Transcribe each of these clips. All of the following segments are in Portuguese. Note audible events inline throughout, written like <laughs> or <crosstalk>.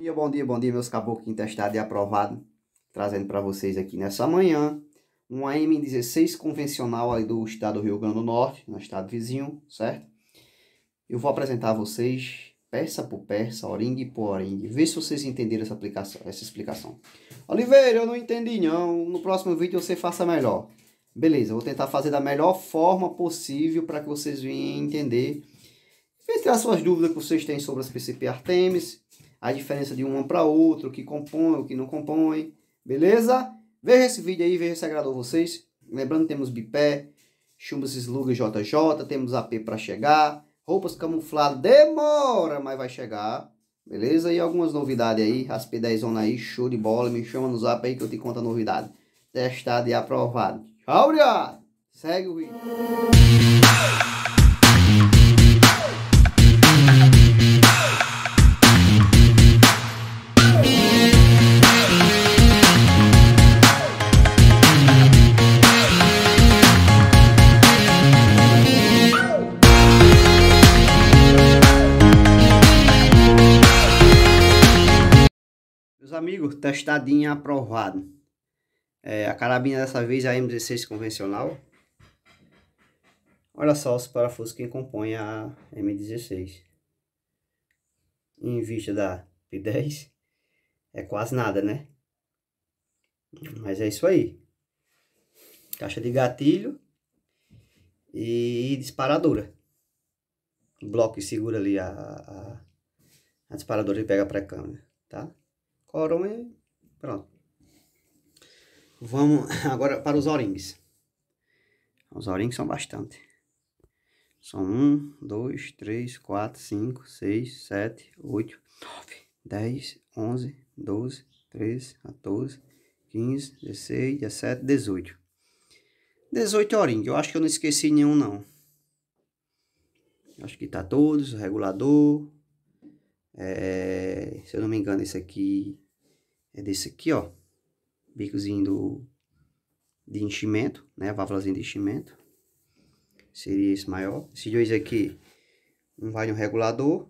dia, bom dia, bom dia, meus caboclos testado e aprovado. Trazendo para vocês aqui nessa manhã um AM 16 convencional aí do estado do Rio Grande do Norte, no estado vizinho, certo? Eu vou apresentar a vocês peça por peça, oringue por oringue. ver se vocês entenderam essa, aplicação, essa explicação. Oliveira, eu não entendi não. No próximo vídeo você faça melhor. Beleza, eu vou tentar fazer da melhor forma possível para que vocês venham entender. Vem tirar suas dúvidas que vocês têm sobre as PCP Artemis a diferença de uma para outra, o que compõe, o que não compõe, beleza? Veja esse vídeo aí, veja se agradou vocês. Lembrando, temos bipé, chumbas slug JJ, temos AP para chegar, roupas camufladas, demora, mas vai chegar, beleza? E algumas novidades aí, raspe 10 zona aí, show de bola, me chama no zap aí que eu te conto a novidade. Testado e aprovado. Tchau, obrigado! Segue o vídeo. tiro, testadinha aprovado. É, a carabina dessa vez é a M16 convencional. Olha só os parafusos que compõem a M16. Em vista da P10, é quase nada, né? Mas é isso aí. Caixa de gatilho e disparadora. O bloco que segura ali a, a, a disparadora e pega para a câmera, tá? Coram é. pronto. Vamos <laughs> agora para os orings. Os orings são bastante. São 1, 2, 3, 4, 5, 6, 7, 8, 9, 10, 11, 12, 13, 14, 15, 16, 17, 18. 18 orings. Eu acho que eu não esqueci nenhum, não. Acho que tá todos, regulador, é, se eu não me engano, esse aqui é desse aqui, ó. Bicozinho do, de enchimento, né? válvula de enchimento. Seria esse maior. Esses dois aqui, um vai no regulador.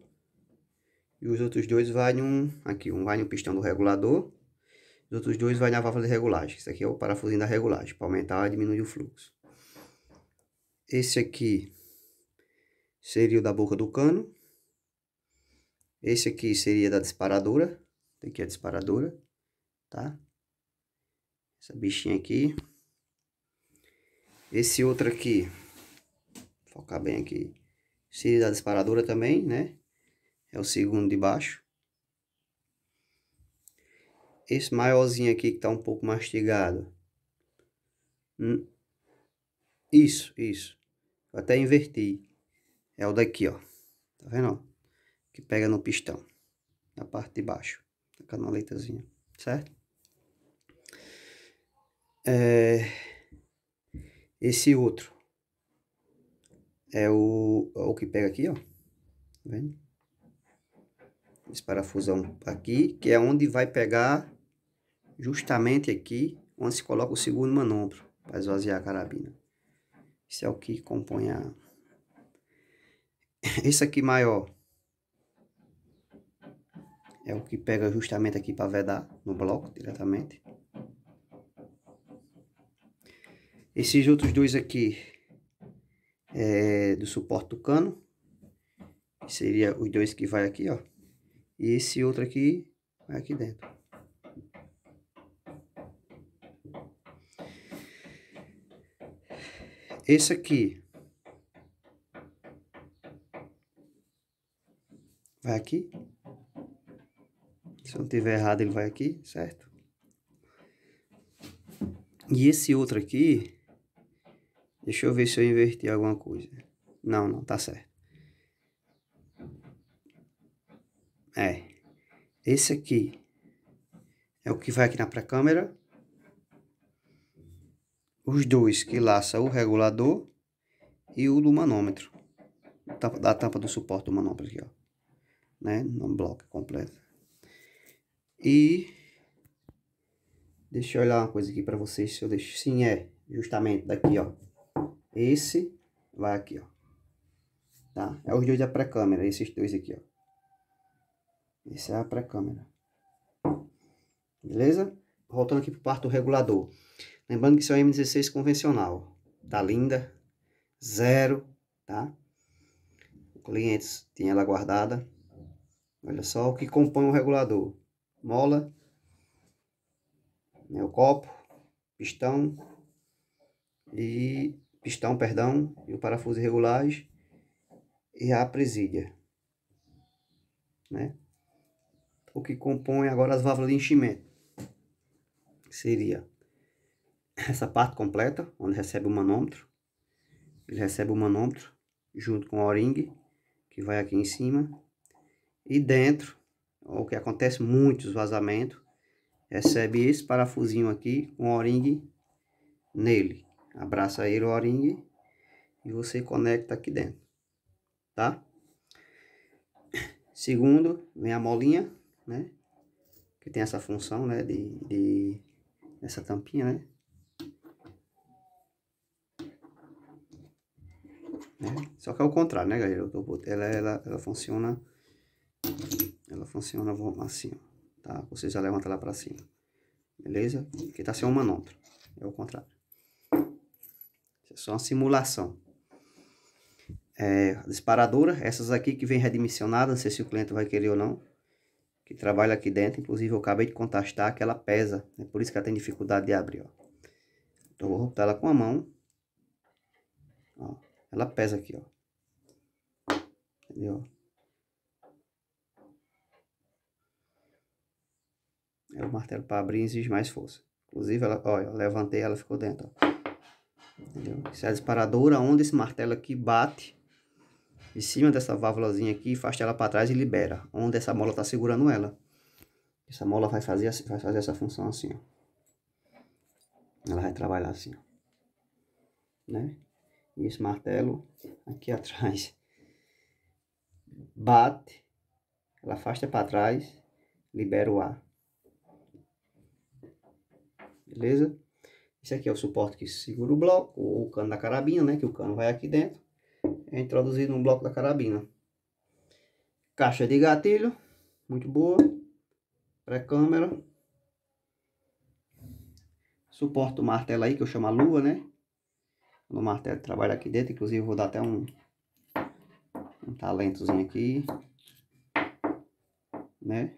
E os outros dois vai num... Aqui, um vai no pistão do regulador. Os outros dois vai na válvula de regulagem. Isso aqui é o parafusinho da regulagem, para aumentar e diminuir o fluxo. Esse aqui seria o da boca do cano. Esse aqui seria da disparadora. Aqui é a disparadora, tá? Essa bichinha aqui. Esse outro aqui. Vou focar bem aqui. Seria da disparadora também, né? É o segundo de baixo. Esse maiorzinho aqui que tá um pouco mastigado. Hum. Isso, isso. Eu até inverti. É o daqui, ó. Tá vendo? que pega no pistão, na parte de baixo, na canaletazinha, certo? É, esse outro é o, é o que pega aqui, ó. Tá vendo? Esse parafusão aqui, que é onde vai pegar justamente aqui, onde se coloca o segundo manombro, para esvaziar a carabina. Isso é o que compõe a... <laughs> Esse aqui maior é o que pega justamente aqui para vedar no bloco diretamente. Esses outros dois aqui é do suporte do cano. seria os dois que vai aqui, ó. E esse outro aqui vai aqui dentro. Esse aqui vai aqui se eu não tiver errado, ele vai aqui, certo? E esse outro aqui, deixa eu ver se eu inverti alguma coisa. Não, não, tá certo. É, esse aqui é o que vai aqui na pré-câmera. Os dois que laça o regulador e o do manômetro. Da tampa do suporte do manômetro aqui, ó. Né? No bloco completo. E deixa eu olhar uma coisa aqui para vocês se eu deixo. Sim, é justamente daqui, ó. Esse vai aqui, ó. Tá? É os dois da é pré-câmera, esses dois aqui, ó. Esse é a pré-câmera. Beleza? Voltando aqui para o regulador. Lembrando que isso é um M16 convencional. Tá linda. Zero, tá? O cliente tem ela guardada. Olha só o que compõe o regulador mola, né, o copo, pistão e pistão, perdão, e o parafuso irregulares e a presídia, né? O que compõe agora as válvulas de enchimento seria essa parte completa, onde recebe o manômetro. Ele recebe o manômetro junto com o o-ring, que vai aqui em cima. E dentro o que acontece muitos vazamentos, recebe esse parafusinho aqui com um o-ring nele. Abraça ele o o-ring e você conecta aqui dentro, tá? Segundo, vem a molinha, né? Que tem essa função, né? De, de essa tampinha, né? né? Só que é o contrário, né, galera? Ela, ela, ela funciona ela funciona assim, ó, tá? Você já levanta lá para cima. Beleza? Aqui tá sem um manômetro. É o contrário. Isso é só uma simulação. É, disparadora, essas aqui que vem redimensionada, não sei se o cliente vai querer ou não. Que trabalha aqui dentro, inclusive eu acabei de contestar que ela pesa. É por isso que ela tem dificuldade de abrir, ó. Então eu vou botar ela com a mão. Ó, ela pesa aqui, ó. Entendeu? É o martelo para abrir exige mais força. Inclusive, ela, olha, eu levantei ela ficou dentro. Ó. Entendeu? Isso é a disparadora onde esse martelo aqui bate em cima dessa válvulazinha aqui, faz ela para trás e libera. Onde essa mola está segurando ela. Essa mola vai fazer, vai fazer essa função assim, ó. Ela vai trabalhar assim, ó. Né? E esse martelo aqui <laughs> atrás bate, ela afasta para trás, libera o ar beleza? Esse aqui é o suporte que segura o bloco, ou o cano da carabina, né? Que o cano vai aqui dentro. É introduzido no bloco da carabina. Caixa de gatilho, muito boa. Pré-câmera. suporte o martelo aí, que eu chamo a lua, né? No martelo trabalha aqui dentro. Inclusive, vou dar até um, um talentozinho aqui. Né?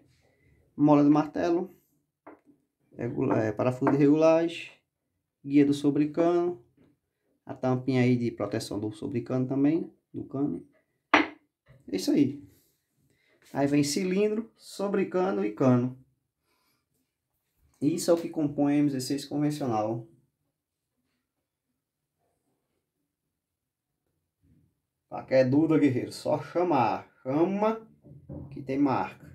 Mola do martelo é, de regulagem guia do sobrecano, a tampinha aí de proteção do sobrecano também, do cano. É isso aí. Aí vem cilindro, sobrecano e cano. Isso é o que compõe a M16 convencional. Aqui é Duda Guerreiro, só chamar. Chama que tem marca.